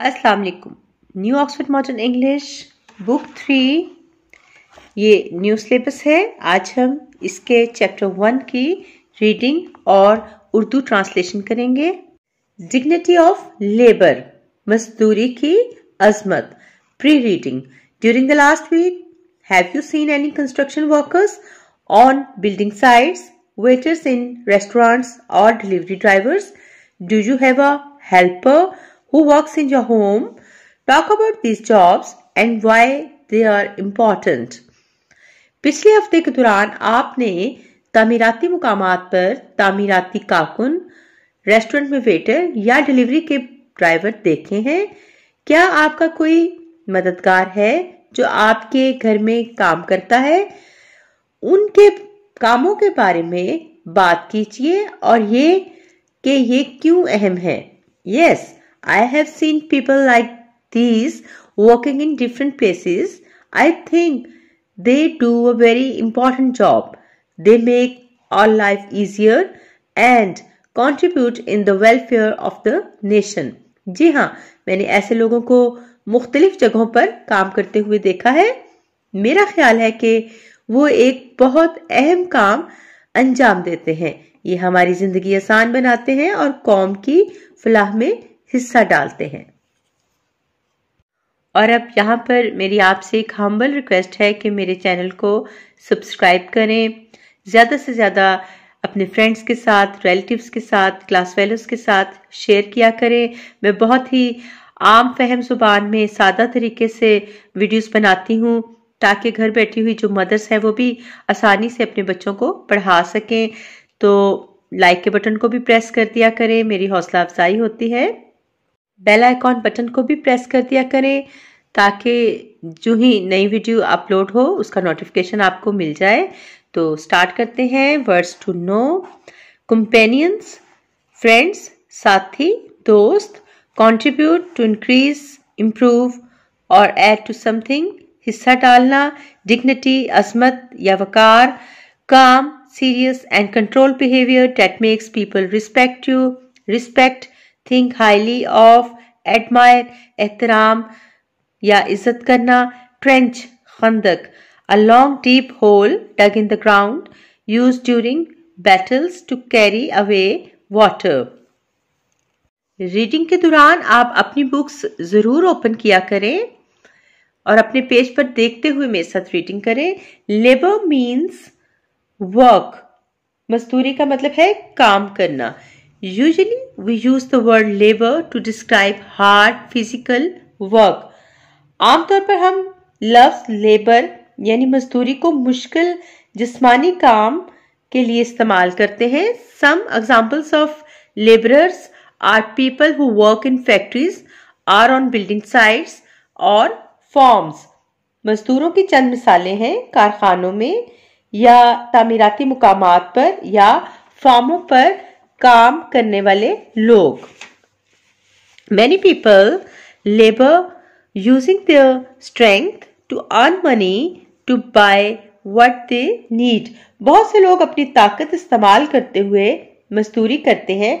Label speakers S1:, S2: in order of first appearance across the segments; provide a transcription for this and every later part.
S1: अस्सलाम वालेकुम new Oxford modern English book three ये न्यू सिलेबस है आज हम इसके चैप्टर वन की रीडिंग और उर्दू ट्रांसलेशन करेंगे डिग्निटी ऑफ लेबर मजदूरी की अजमत pre reading during the last week have you seen any construction workers on building sites waiters in restaurants और delivery drivers do you have a helper who works in your home, talk about these jobs and why they are important. पिछले हफ्ते के दौरान आपने तामीराती मुकाम पर तामीराती काकुन रेस्टोरेंट में वेटर या डिलीवरी के ड्राइवर देखे हैं क्या आपका कोई मददगार है जो आपके घर में काम करता है उनके कामों के बारे में बात कीजिए और ये कि ये क्यों अहम है yes yes, I have seen people like these working in different places. I think they do a very important job. They make our life easier and contribute in the welfare of the nation. जी हाँ मैंने ऐसे लोगों को मुख्तलिफ जगहों पर काम करते हुए देखा है मेरा ख्याल है कि वो एक बहुत अहम काम अंजाम देते हैं ये हमारी जिंदगी आसान बनाते हैं और कौम की फलाह में हिस्सा डालते हैं और अब यहाँ पर मेरी आपसे एक हम्बल रिक्वेस्ट है कि मेरे चैनल को सब्सक्राइब करें ज़्यादा से ज़्यादा अपने फ्रेंड्स के साथ रिलेटिव्स के साथ क्लास फेलोज़ के साथ शेयर किया करें मैं बहुत ही आम फहम ज़ुबान में सादा तरीके से वीडियोस बनाती हूँ ताकि घर बैठी हुई जो मदर्स हैं वो भी आसानी से अपने बच्चों को पढ़ा सकें तो लाइक के बटन को भी प्रेस कर दिया करें मेरी हौसला अफजाई होती है बेल आइकॉन बटन को भी प्रेस कर दिया करें ताकि जो ही नई वीडियो अपलोड हो उसका नोटिफिकेशन आपको मिल जाए तो स्टार्ट करते हैं words to know companions friends साथी दोस्त कंट्रीब्यूट टू इंक्रीज इम्प्रूव और ऐड टू समथिंग हिस्सा डालना डिग्निटी अजमत या वकार काम serious and control behaviour that makes people respect you respect think highly of admire एहतराम या इज्जत करना ट्रेंच खंदक a long deep hole dug in the ground use during battles to carry away water reading के दौरान आप अपनी books ज़रूर ओपन किया करें और अपने पेज पर देखते हुए मेरे साथ रीडिंग करें लेबर मीन्स वर्क मजदूरी का मतलब है काम करना Usually, we use the word labor to describe hard physical work. आमतौर पर हम लफ्ज लेबर यानी मजदूरी को मुश्किल जिसमानी काम के लिए इस्तेमाल करते हैं some examples of labourers are people who work in factories or on building sites और फॉर्म्स मजदूरों की चंद मिसालें हैं कारखानों में या तामीराती मुकामात पर या फार्मों पर काम करने वाले लोग many people labour using the strength to earn money to buy what they need बहुत से लोग अपनी ताकत इस्तेमाल करते हुए मजदूरी करते हैं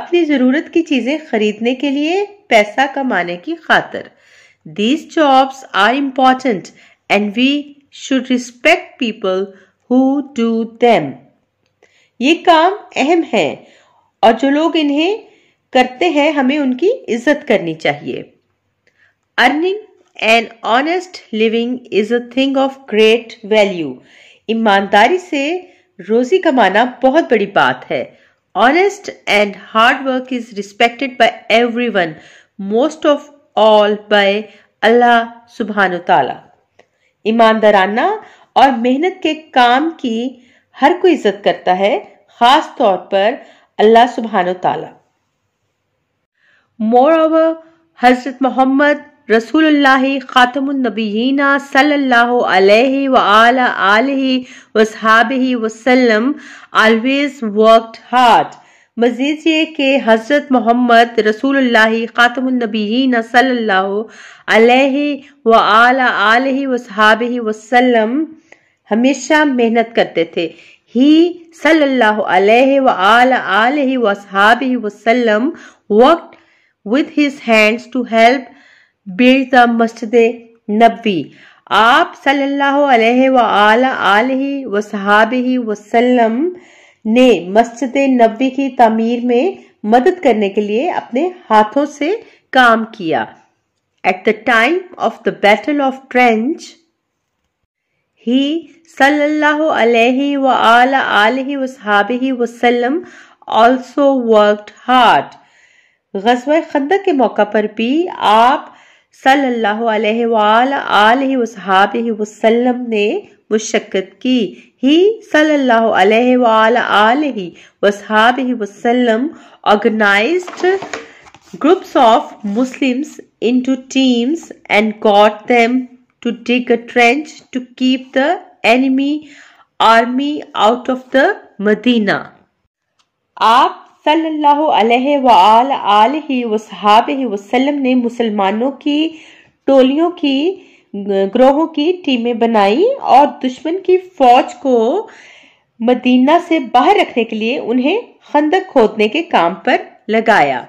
S1: अपनी जरूरत की चीजें खरीदने के लिए पैसा कमाने की खातर these jobs are important and we should respect people who do them ये काम अहम है और जो लोग इन्हें करते हैं हमें उनकी इज्जत करनी चाहिए earning an honest living is a thing of great value ईमानदारी से रोजी कमाना बहुत बड़ी बात है honest and hard work is respected by everyone most of all by अल्लाह सुबहान तला ईमानदाराना और मेहनत के काम की हर कोई इज्जत करता है खास तौर पर अल्लाह सुबहान मोर ओवर हजरत मोहम्मद रसूलुल्लाह ख़ातमुन्नबीना सल्लल्लाहु अलैहि व आला आलिहि वसल्लम ऑलवेज वर्कड हार्ड मजीद ये कि हज़रत मोहम्मद रसूलुल्लाह ख़ातमुन्नबीना सल्लल्लाहु अलैहि व आला आलिहि वसल्लम हमेशा मेहनत करते थे ही सल्लल्लाहु अलैहि व आलिहि व वसहाबिहि वसल्लम worked with his hands to help build the मस्जिद नबी आप सल्लल्लाहु अलैहि व आलिहि व वसहाबिहि वसल्लम ने मस्जिद नबी की तमीर में मदद करने के लिए अपने हाथों से काम किया at the time of the battle of trench he सल्लल्लाहु अलैहि व आला आलिहि व सहाबिहि वसल्लम आल्सो वर्कड हार्ड ग़ज़वा खंदक के मौका पर भी आप सल्लल्लाहु अलैहि व आला आलिहि व सहाबिहि वसल्लम ने मुशक्कत की ही सल्लल्लाहु अलैहि व आला आलिहि व सहाबिहि वसल्लम organised groups of muslims into teams and got them to dig a trench to keep the enemy army out of the Medina. आप सल्लल्लाहु अलैहि वआलि वसहाबि वसल्लम ने मुसलमानों की टोलियों की ग्रोहों की टीमें बनाई और दुश्मन की फौज को मदीना से बाहर रखने के लिए उन्हें खंदक खोदने के काम पर लगाया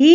S1: ही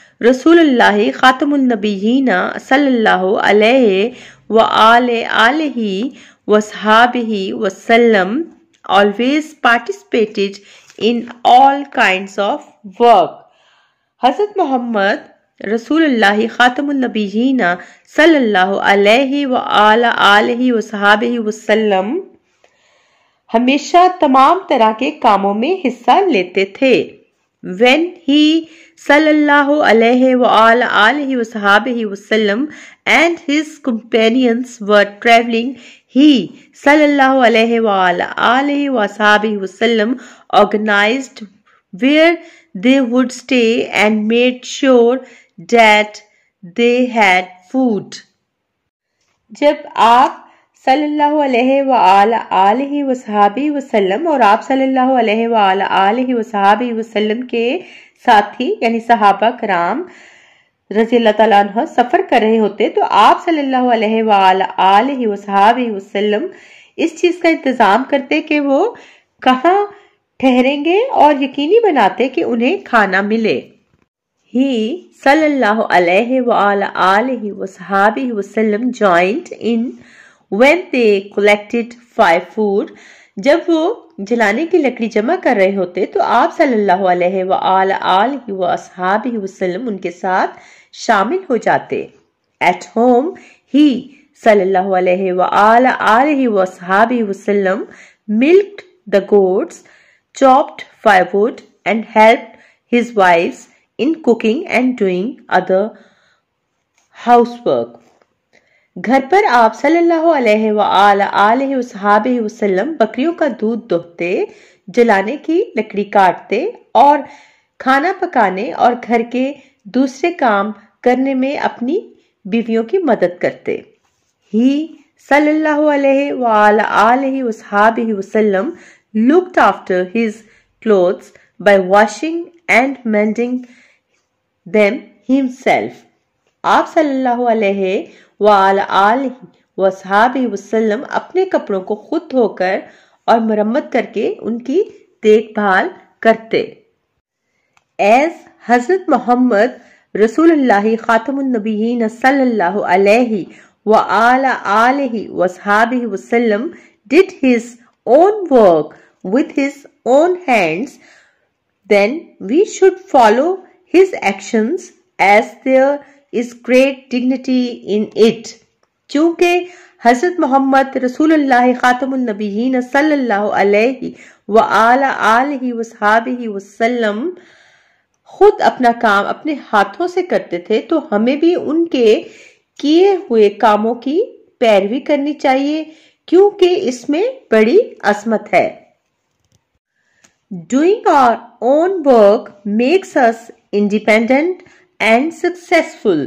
S1: रसूल ख़ातमनबीना सल्ला always participated in all kind of work हज़रत मोहम्मद रसूल ख़ातमनबीना सल्ला वसलम हमेशा तमाम तरह के कामों में हिस्सा लेते थे When he sallallahu alayhi wa alihi wasallam and his companions were traveling, he sallallahu alayhi wa alihi wasallam organized where they would stay and made sure that they had food. सल्लाबी वसलम और आप सल्लाबी वसलम के साथी यानी सहाबा कराम रजील तफर कर रहे होते तो आप सल्लाबी वसलम इस चीज़ का इंतज़ाम करते कि वो कहा ठहरेंगे और यकीनी बनाते कि उन्हें खाना मिले ही सल्लल्लाहु अलैहि व वसहाबी वसल्लम joined in when they collected firewood जब वो जलाने की लकड़ी जमा कर रहे होते तो आप सल्लल्लाहु अलैहि व आल आल व असहाब वसल्लम उनके साथ शामिल हो जाते एट होम ही सल्लल्लाहु अलैहि व आल आल व असहाब वसल्लम milked the goats chopped firewood and help his wife in cooking and doing other house work घर पर आप सल्लल्लाहु अलैहि व वसल्लम बकरियों का दूध दोहते जलाने की लकड़ी काटते और खाना पकाने और घर के दूसरे काम करने में अपनी बीवियों की मदद करते ही सल्लल्लाहु अलैहि व वसल्लम looked after his clothes by washing and mending them himself आप सल्लल्लाहु अलैहि वसाबी वसल्लम अपने कपड़ों को खुद धोकर और मरम्मत करके उनकी देखभाल करते एज हजरत मोहम्मद रसूलुल्लाह खातमुन्नबीन सल्लल्लाहु अलैहि व आला आलिहि वसहाबिहि वसल्लम did his own work with his own hands then we should follow his actions as their is great dignity in it क्योंकि हजरत मोहम्मद रसूल ख़ातमनबीन सल्लाम खुद अपना काम अपने हाथों से करते थे तो हमें भी उनके किए हुए कामों की पैरवी करनी चाहिए क्योंकि इसमें बड़ी असमत है doing our own work makes us independent and successful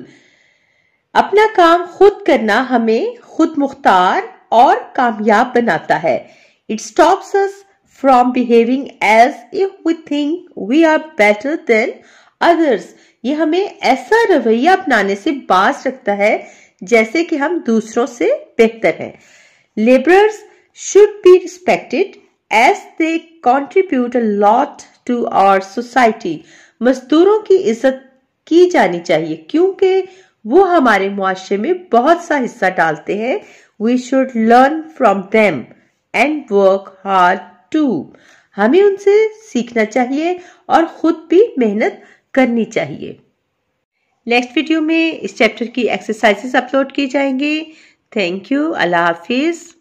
S1: अपना काम खुद करना हमें खुद मुख्तार और कामयाब बनाता है it stops us from behaving as if we think we are better than others ये हमें ऐसा रवैया अपनाने से बाज रखता है जैसे कि हम दूसरों से बेहतर हैं labourers should be respected as they contribute a lot to our society. मजदूरों की इज्जत की जानी चाहिए क्योंकि वो हमारे मुआशरे में बहुत सा हिस्सा डालते हैं we should learn from them and work hard to हमें उनसे सीखना चाहिए और खुद भी मेहनत करनी चाहिए नेक्स्ट वीडियो में इस चैप्टर की एक्सरसाइजेस अपलोड की जाएंगी थैंक यू अल्लाह हाफिज़